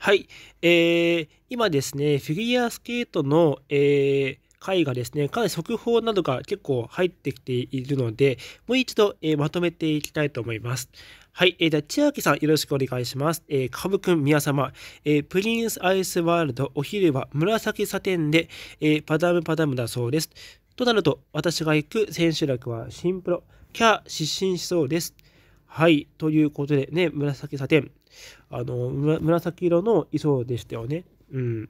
はい、えー、今ですね、フィギュアスケートの、えー、回がですね、かなり速報などが結構入ってきているので、もう一度、えー、まとめていきたいと思います。はい、えー、じゃあ、千秋さん、よろしくお願いします。えー、ぶくん、宮様、えー、プリンスアイスワールド、お昼は紫サテンで、えー、パダムパダムだそうです。となると、私が行く千秋楽はシンプロ、キャー失神しそうです。はい、ということでね、紫サテン、あの、紫色の衣装でしたよね。うん。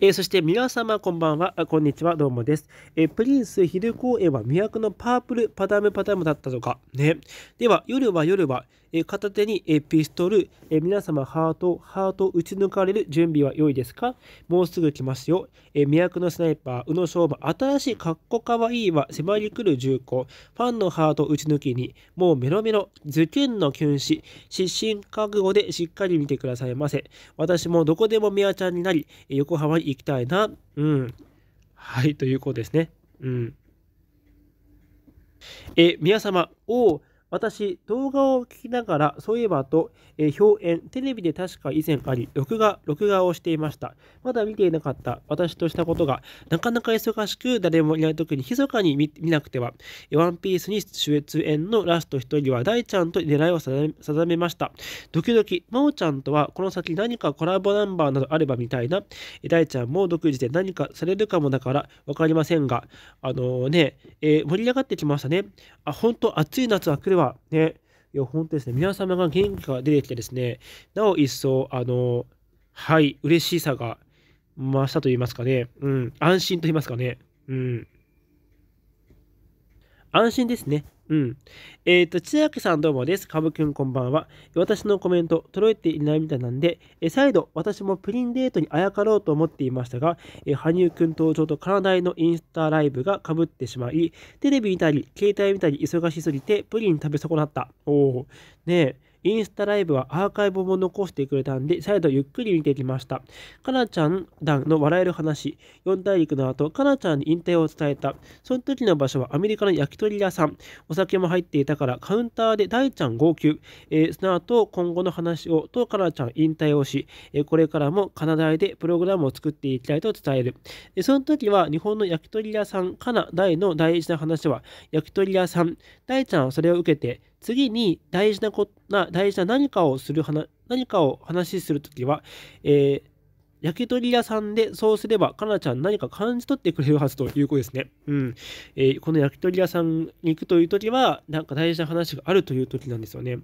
えー、そして皆様こんばんは、こんにちは、どうもです。えー、プリンス昼公演は魅惑のパープルパダムパダムだったとか、ね。では、夜は夜は、えー、片手に、えピストル、え皆様ハート、ハート打ち抜かれる準備は良いですかもうすぐ来ますよ。え魅惑のスナイパー、宇野昌磨、新しいかっこかわいいは迫り来る重厚、ファンのハート打ち抜きに、もうメロメロ、受験の禁止、失神覚悟でしっかり見てくださいませ。私もどこでもミヤちゃんになり、横浜は行きたいな。うん。はい、ということですね。うん。え、皆様を私、動画を聞きながら、そういえばと、えー、表演、テレビで確か以前あり、録画、録画をしていました。まだ見ていなかった私としたことが、なかなか忙しく、誰もいない時に密かに見なくては、ワンピースに主演のラスト1人は大ちゃんと狙いを定めました。ドキドキ、真央ちゃんとはこの先何かコラボナンバーなどあればみたいな、大ちゃんも独自で何かされるかもだからわかりませんが、あのー、ね、えー、盛り上がってきましたね。あ、本当暑い夏は来るわ。はね、いや、本当ですね、皆様が元気が出てきてですね、なお一層、あの、はい、嬉しさが増したと言いますかね、うん、安心と言いますかね、うん。安心ですね。うん。えっ、ー、と、千秋さんどうもです。かぶくんこんばんは。私のコメント、揃えていないみたいなんで、え再度、私もプリンデートにあやかろうと思っていましたが、え羽生くん登場とカナダへのインスタライブがかぶってしまい、テレビ見たり、携帯見たり忙しすぎて、プリン食べ損なった。おお。ねえ。インスタライブはアーカイブも残してくれたんで、再度ゆっくり見てきました。かなちゃん団の笑える話、四大陸の後、かなちゃんに引退を伝えた。その時の場所はアメリカの焼き鳥屋さん。お酒も入っていたから、カウンターで大ちゃん号泣。えー、その後、今後の話をと、かなちゃん引退をし、えー、これからもカナダでプログラムを作っていきたいと伝える。その時は、日本の焼き鳥屋さん、かな大の大事な話は、焼き鳥屋さん、大ちゃんはそれを受けて、次に大事なこな大事な何かをする何かを話しするときは、えー、焼き鳥屋さんでそうすれば、かなちゃん何か感じ取ってくれるはずということですね。うん。えー、この焼き鳥屋さんに行くというときは、なんか大事な話があるというときなんですよね。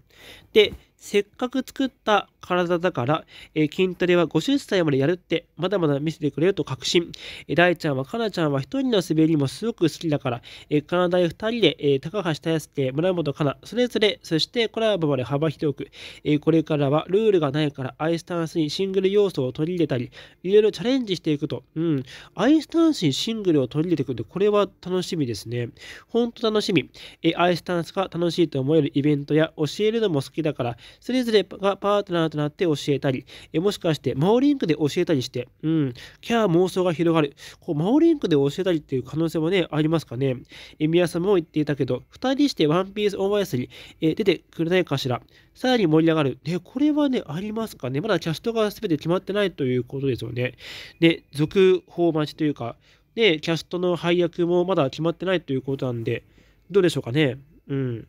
で、せっかく作った体だから、えー、筋トレは50歳までやるって、まだまだ見せてくれよと確信。えー、大ちゃんは、かなちゃんは一人の滑りもすごく好きだから、えー、二人で、えー、高橋大輔、村本かな、それぞれ、そしてコラボまで幅広く、えー、これからはルールがないからアイスタンスにシングル要素を取り入れたり、いろいろチャレンジしていくと。うん。アイスタンスにシングルを取り入れていくって、これは楽しみですね。ほんと楽しみ。えー、アイスタンスが楽しいと思えるイベントや、教えるのも好きだから、それぞれがパートナーとなって教えたり、えもしかしてモーリンクで教えたりして、うん、キャー妄想が広がる。こうマオリンクで教えたりっていう可能性もね、ありますかね。え宮さんも言っていたけど、2人してワンピースオーバイスに、え出てくれないかしら。さらに盛り上がる。で、これはね、ありますかね。まだキャストが全て決まってないということですよね。で、続報待ちというか、で、キャストの配役もまだ決まってないということなんで、どうでしょうかね。うん。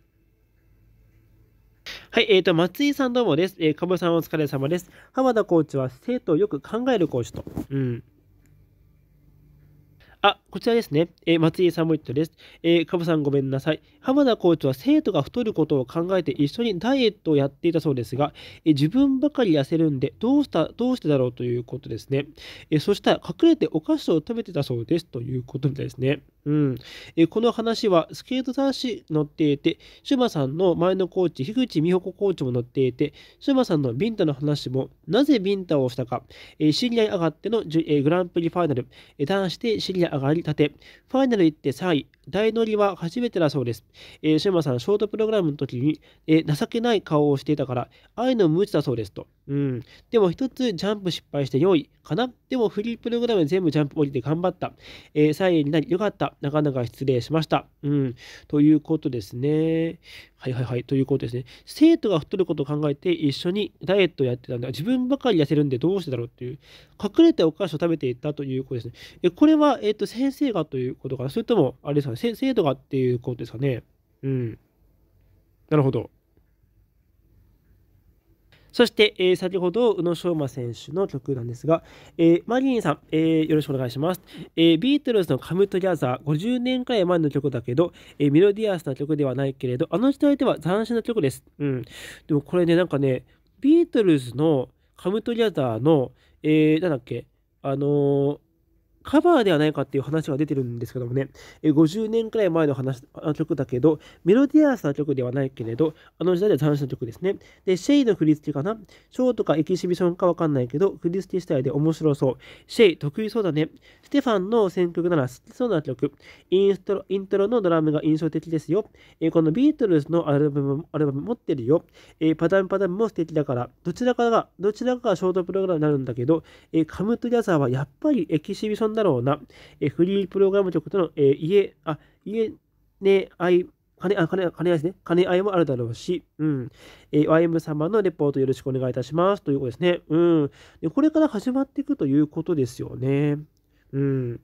はい、えっ、ー、と、松井さんどうもです。えー、ぶさんお疲れ様です。浜田コーチは生徒をよく考えるコーチと。うん。あ、こちらですね。えー、松井さんも言ったです。えー、ぶさんごめんなさい。浜田コーチは生徒が太ることを考えて一緒にダイエットをやっていたそうですが、えー、自分ばかり痩せるんで、どうした、どうしてだろうということですね。えそしたら隠れてお菓子を食べてたそうですということみたいですね。うん、えこの話はスケート男子載っていて、シュマさんの前のコーチ、樋口美穂子コーチも載っていて、シュマさんのビンタの話も、なぜビンタをしたか、え知り合い上がっての、えグランプリファイナル、え男子で知り合い上がり立て、ファイナル行って3位、大乗りは初めてだそうです。えシュマさん、ショートプログラムの時に、え情けない顔をしていたから、愛の無知だそうですと。うん。でも一つジャンプ失敗して良いかなでもフリープログラム全部ジャンプ降りて頑張った。えー、3位になり良かった。なかなか失礼しました。うん。ということですね。はいはいはい。ということですね。生徒が太ることを考えて一緒にダイエットをやってたんだ。自分ばかり痩せるんでどうしてだろうっていう。隠れてお菓子を食べていたということですね。えこれは、えっ、ー、と、先生がということかなそれとも、あれですかね。生徒がっていうことですかね。うん。なるほど。そして、えー、先ほど宇野昌磨選手の曲なんですが、えー、マリンさん、えー、よろしくお願いします、えビートルズの「カムトギャザー」50年くらい前の曲だけど、えメロディアスな曲ではないけれどあの時代では斬新な曲です、うん、でもこれねなんかねビートルズの「カムトギャザーの」えなんだっけあのカバーではないかっていう話が出てるんですけどもね、50年くらい前の話の曲だけど、メロディアースな曲ではないけれど、あの時代では斬新な曲ですね。で、シェイの振り付けかなショーとかエキシビションかわかんないけど、振り付け次第で面白そう。シェイ、得意そうだね。ステファンの選曲なら好きそうな曲。インストロイントロのドラムが印象的ですよ。えこのビートルズのアルバムアルバム持ってるよ。えパダンパダンも素敵だから、どちらかが、どちらかがショートプログラムになるんだけど、えカムトゥギャザーはやっぱりエキシビションだだろうな、えフリープログラム局との、え家、あ、家ね、あい、金、あ、金、金合いですね。金合いもあるだろうし、うん。えー、YM 様のレポートよろしくお願いいたします。ということですね。うん。で、これから始まっていくということですよね。うん。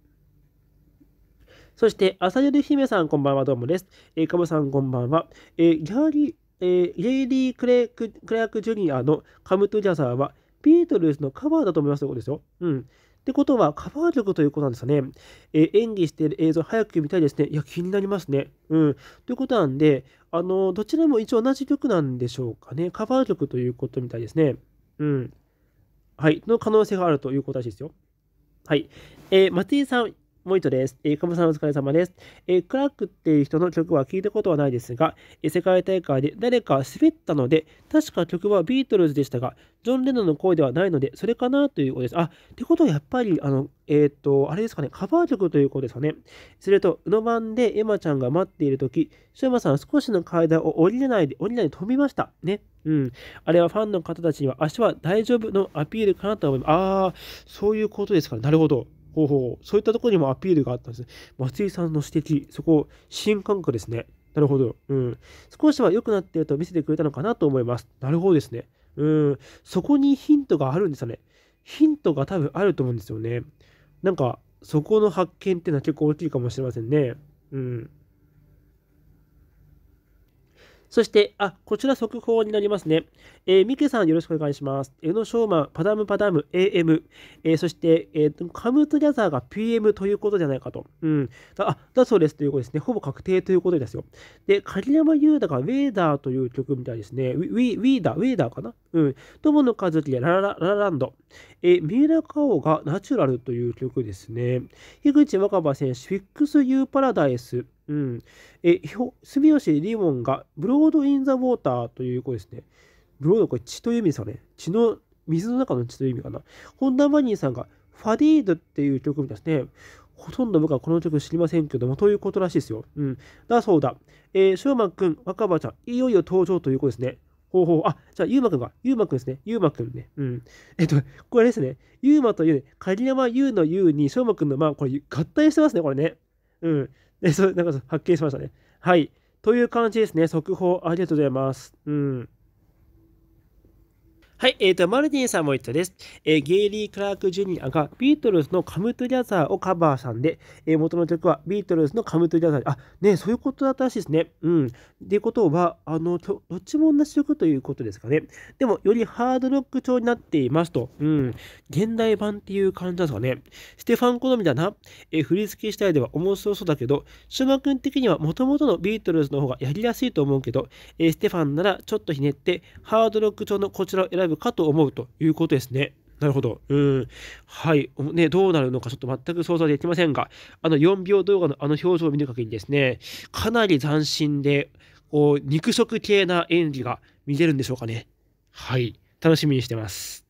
そして、朝夜姫さん、こんばんは、どうもです。えー、かぶさん、こんばんは。えー、ギャーリー、えー、レイリー・クレーク・クレアク・ジュニアのカム・トゥ・ジャザーは、ビートルズのカバーだと思いますということですよ。うん。ってことは、カバー力ということなんですよね。えー、演技している映像、早く見たいですね。いや、気になりますね。うん。ということなんで、あの、どちらも一応同じ曲なんでしょうかね。カバー力ということみたいですね。うん。はい。の可能性があるということらしいですよ。はい。えー、松井さん、モイトです。えー、カムさんお疲れ様です。えー、クラックっていう人の曲は聞いたことはないですが、えー、世界大会で誰か滑ったので、確か曲はビートルズでしたが、ジョン・レノンの声ではないので、それかなということです。あ、ってことはやっぱり、あの、えっ、と、あれですかね、カバー曲ということですかね。すると、うの番でエマちゃんが待っているとき、シュマさんは少しの階段を降りれないで、降りないで飛びました。ね。うん。あれはファンの方たちには、足は大丈夫のアピールかなと思います。ああ、そういうことですから、なるほど。方法、そういったところにもアピールがあったんですね。松井さんの指摘、そこ、新感覚ですね。なるほど。うん。少しは良くなっていると見せてくれたのかなと思います。なるほどですね。うん。そこにヒントがあるんですよね。ヒントが多分あると思うんですよね。なんか、そこの発見っていうのは結構大きいかもしれませんね。うん。そして、あ、こちら速報になりますね。えー、ミケさんよろしくお願いします。江野昌万、パダムパダム AM、えー、そして、えーと、カムトギャザーが PM ということじゃないかと。うん。だあ、だそうですということですね。ほぼ確定ということですよ。で、鍵山優太がウェーダーという曲みたいですね。ウィウィーダー、ウェーダーかなうん。友野和樹でララララランド。えー、三浦佳央がナチュラルという曲ですね。樋口若葉選手、フィックス・ユー・パラダイス。うん。え、住吉リモンが、ブロード・イン・ザ・ウォーターという子ですね。ブロード、これ血という意味ですかね。血の、水の中の血という意味かな。本田マニーさんが、ファディードっていう曲みたいですね。ほとんど僕はこの曲知りませんけども、ということらしいですよ。うん。だそうだ。えー、ょうまくん、若葉ちゃん、いよいよ登場という子ですね。ほうほう。あ、じゃあ、ゆうまくんが、ゆうまくんですね。ゆうまくんね。うん。えっと、これですね。ゆうまというね、かりやまゆうのゆうに、しょうまくんの、まあ、これ、合体してますね、これね。うん。え、そう、なんか発見しましたね。はい。という感じですね。速報ありがとうございます。うん。はい、えっ、ー、と、マルティンさんも言ったです。えー、ゲイリー・クラーク・ジュニアがビートルズのカム・トゥ・ギャザーをカバーさんで、えー、元の曲はビートルズのカム・トゥ・ギャザーで、あ、ね、そういうことだったらしいですね。うん。ってことは、あの、どっちも同じ曲ということですかね。でも、よりハードロック調になっていますと。うん。現代版っていう感じですかね。ステファン好みだな。えー、振り付けしたいでは面白そうだけど、シュマ君的には元々のビートルズの方がやりやすいと思うけど、えー、ステファンならちょっとひねって、ハードロック調のこちらを選ぶるかと思うということですね。なるほど。うん。はい。ね、どうなるのかちょっと全く想像できませんが、あの4秒動画のあの表情を見る限りですね、かなり斬新で、こう、肉食系な演技が見れるんでしょうかね。はい。楽しみにしてます。